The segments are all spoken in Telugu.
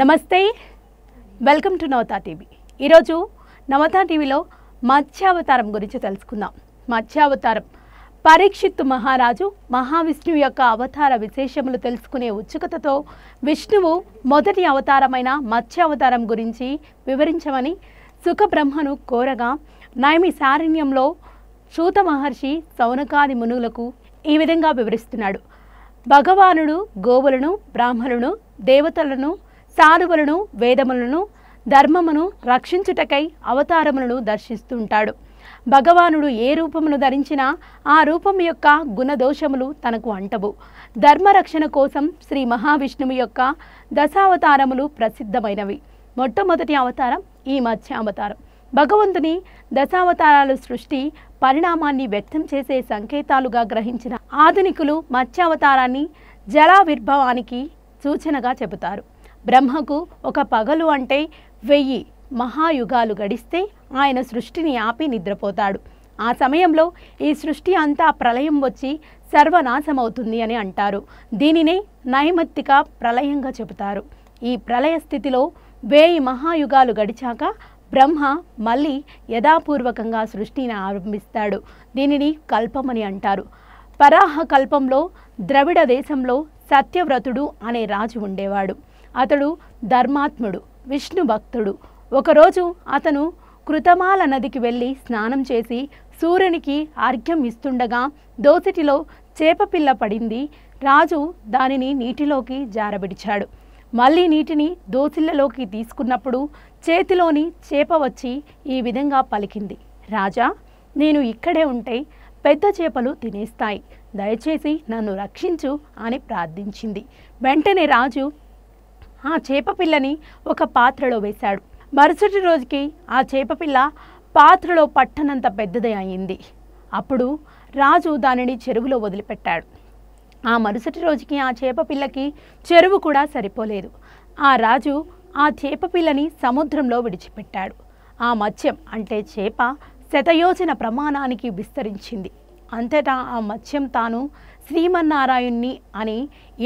నమస్తే వెల్కమ్ టు నవతా టీవీ ఈరోజు నవతా టీవీలో మత్స్యావతారం గురించి తెలుసుకుందాం మత్స్యావతారం పరీక్షిత్ మహారాజు మహావిష్ణువు యొక్క అవతార విశేషములు తెలుసుకునే ఉత్సుకతతో విష్ణువు మొదటి అవతారమైన మత్స్యావతారం గురించి వివరించమని సుఖబ్రహ్మను కోరగా నయమి సారణ్యంలో శూత మహర్షి సౌనకాది మునులకు ఈ విధంగా వివరిస్తున్నాడు భగవానుడు గోవులను బ్రాహ్మణులను దేవతలను సాధువులను వేదములను ధర్మమును రక్షించుటకై అవతారములను దర్శిస్తుంటాడు భగవానుడు ఏ రూపమును ధరించినా ఆ రూపం యొక్క గుణదోషములు తనకు అంటవు ధర్మరక్షణ కోసం శ్రీ మహావిష్ణువు యొక్క దశావతారములు ప్రసిద్ధమైనవి మొట్టమొదటి అవతారం ఈ మత్స్య అవతారం భగవంతుని దశావతారాలు సృష్టి పరిణామాన్ని వ్యక్తం చేసే సంకేతాలుగా గ్రహించిన ఆధునికులు మత్స్యావతారాన్ని జలావిర్భవానికి సూచనగా చెబుతారు బ్రహ్మకు ఒక పగలు అంటే వెయ్యి మహాయుగాలు గడిస్తే ఆయన సృష్టిని ఆపి నిద్రపోతాడు ఆ సమయంలో ఈ సృష్టి అంతా ప్రళయం వచ్చి సర్వనాశమవుతుంది అని అంటారు దీనినే నైమత్తిక ప్రళయంగా చెబుతారు ఈ ప్రళయ స్థితిలో వేయి మహాయుగాలు గడిచాక బ్రహ్మ మళ్ళీ యథాపూర్వకంగా సృష్టిని ఆరంభిస్తాడు దీనిని కల్పమని అంటారు పరాహ కల్పంలో ద్రవిడ దేశంలో సత్యవ్రతుడు అనే రాజు ఉండేవాడు అతడు ధర్మాత్ముడు విష్ణు భక్తుడు ఒకరోజు అతను కృతమాల నదికి వెళ్ళి స్నానం చేసి సూర్యునికి అర్ఘ్యం ఇస్తుండగా దోసిటిలో చేపపిల్ల పడింది రాజు దానిని నీటిలోకి జారబిడిచాడు మళ్ళీ నీటిని దోసిళ్లలోకి తీసుకున్నప్పుడు చేతిలోని చేప వచ్చి ఈ విధంగా పలికింది రాజా నేను ఇక్కడే ఉంటే పెద్ద చేపలు తినేస్తాయి దయచేసి నన్ను రక్షించు అని ప్రార్థించింది వెంటనే రాజు ఆ చేపపిల్లని ఒక పాత్రలో వేశాడు మరుసటి రోజుకి ఆ చేపపిల్ల పాత్రలో పట్టనంత పెద్దదే అయింది అప్పుడు రాజు దానిని చెరువులో వదిలిపెట్టాడు ఆ మరుసటి రోజుకి ఆ చేపపిల్లకి చెరువు కూడా సరిపోలేదు ఆ రాజు ఆ చేపపిల్లని సముద్రంలో విడిచిపెట్టాడు ఆ మత్స్యం అంటే చేప శతయోజన ప్రమాణానికి విస్తరించింది అంతటా ఆ మత్స్యం తాను శ్రీమన్నారాయణ్ణి అని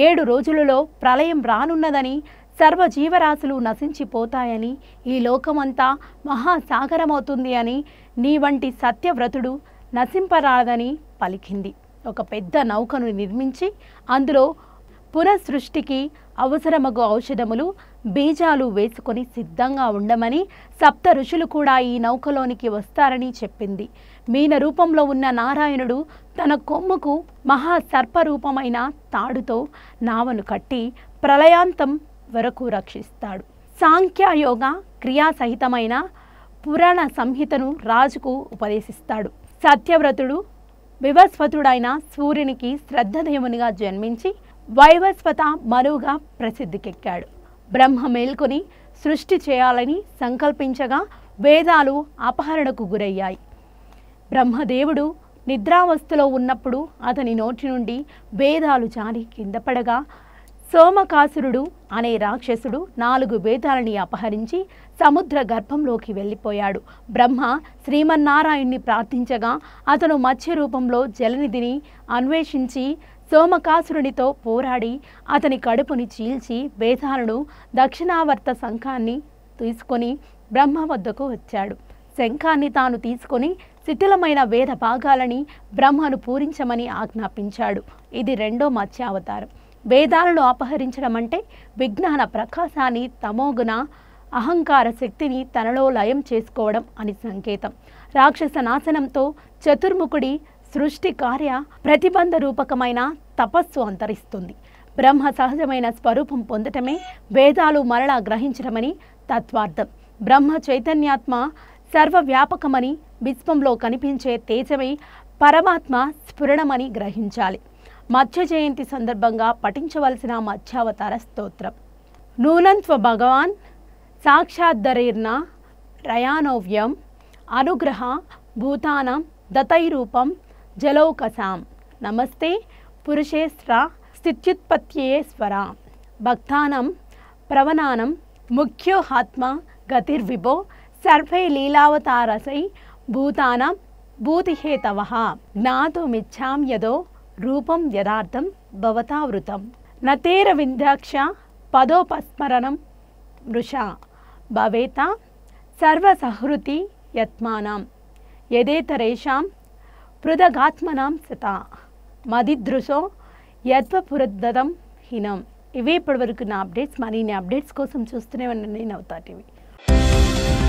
ఏడు రోజులలో ప్రళయం రానున్నదని సర్వజీవరాశులు నశించిపోతాయని ఈ లోకమంతా మహాసాగరమవుతుంది అని నీ వంటి సత్యవ్రతుడు నశింపరాదని పలికింది ఒక పెద్ద నౌకను నిర్మించి అందులో పునఃసృష్టికి అవసరమగు ఔషధములు బీజాలు వేసుకొని సిద్ధంగా ఉండమని సప్త ఋషులు కూడా ఈ నౌకలోనికి వస్తారని చెప్పింది మీన రూపంలో ఉన్న నారాయణుడు తన కొమ్ముకు మహాసర్పరూపమైన తాడుతో నావను కట్టి ప్రళయాంతం వరకు రక్షిస్తాడు సాంఖ్యయోగ క్రియాసహితమైన పురాణ సంహితను రాజుకు ఉపదేశిస్తాడు సత్యవ్రతుడు వివస్వతుడైన సూర్యునికి శ్రద్ధదేవునిగా జన్మించి వైవస్వత మరువుగా ప్రసిద్ధికెక్కాడు బ్రహ్మ మేల్కొని సృష్టి చేయాలని సంకల్పించగా వేదాలు అపహరణకు గురయ్యాయి బ్రహ్మదేవుడు నిద్రావస్థలో ఉన్నప్పుడు అతని నోటి నుండి వేదాలు జారి కిందపడగా పడగా సోమకాసురుడు అనే రాక్షసుడు నాలుగు వేదాలని అపహరించి సముద్ర గర్భంలోకి వెళ్ళిపోయాడు బ్రహ్మ శ్రీమన్నారాయణ్ణి ప్రార్థించగా అతను మత్స్య రూపంలో జలనిధిని అన్వేషించి సోమకాసురునితో పోరాడి అతని కడుపుని చీల్చి వేదాలను దక్షిణావర్త శంఖాన్ని తీసుకొని బ్రహ్మ వద్దకు వచ్చాడు శంఖాన్ని తాను తీసుకొని శిథిలమైన వేద భాగాలని బ్రహ్మను పూరించమని ఆజ్ఞాపించాడు ఇది రెండో మత్స్యావతారం వేదాలను అపహరించడం అంటే విజ్ఞాన ప్రకాశాన్ని తమోగుణ అహంకార శక్తిని తనలో లయం చేసుకోవడం అని సంకేతం రాక్షస నాశనంతో చతుర్ముఖుడి సృష్టి కార్య ప్రతిబంధ రూపకమైన తపస్సు అంతరిస్తుంది బ్రహ్మ సహజమైన స్వరూపం పొందటమే వేదాలు మరలా గ్రహించడమని తత్వార్థం బ్రహ్మ చైతన్యాత్మ సర్వవ్యాపకమని విశ్వంలో కనిపించే తేజమై పరమాత్మ స్ఫురణమని గ్రహించాలి మత్స్య జయంతి సందర్భంగా పఠించవలసిన మత్స్యావతార స్తోత్రం నూనంత్వ భగవాన్ సాక్షాద్ధరీర్ణ రయానోవ్యం అనుగ్రహ భూతానం దతైరూపం జలౌకసాం నమస్తే పురుషేశ్ర స్థిత్యుత్పత్యేశ్వర భక్తానం ప్రవణానం ముఖ్యోహాత్మ గతిర్విభో సర్వే లీలావతారసై భూతానం భూతిహేతవ జ్ఞాతుమిచ్చాం యదో రూపం యథార్థం భవతావృతం నతేర వింధ్యాక్ష పదోపస్మరణం మృష భవేత సర్వసహృతి యత్మానం యదేతరేషాం పృథగాత్మనాం సత మదిదృశో యత్వపురద్దతం హీనం ఇవే ఇప్పటివరకు నా అప్డేట్స్ మరిన్ని అప్డేట్స్ కోసం చూస్తూనే ఉండండి నవ్వుతా టీవీ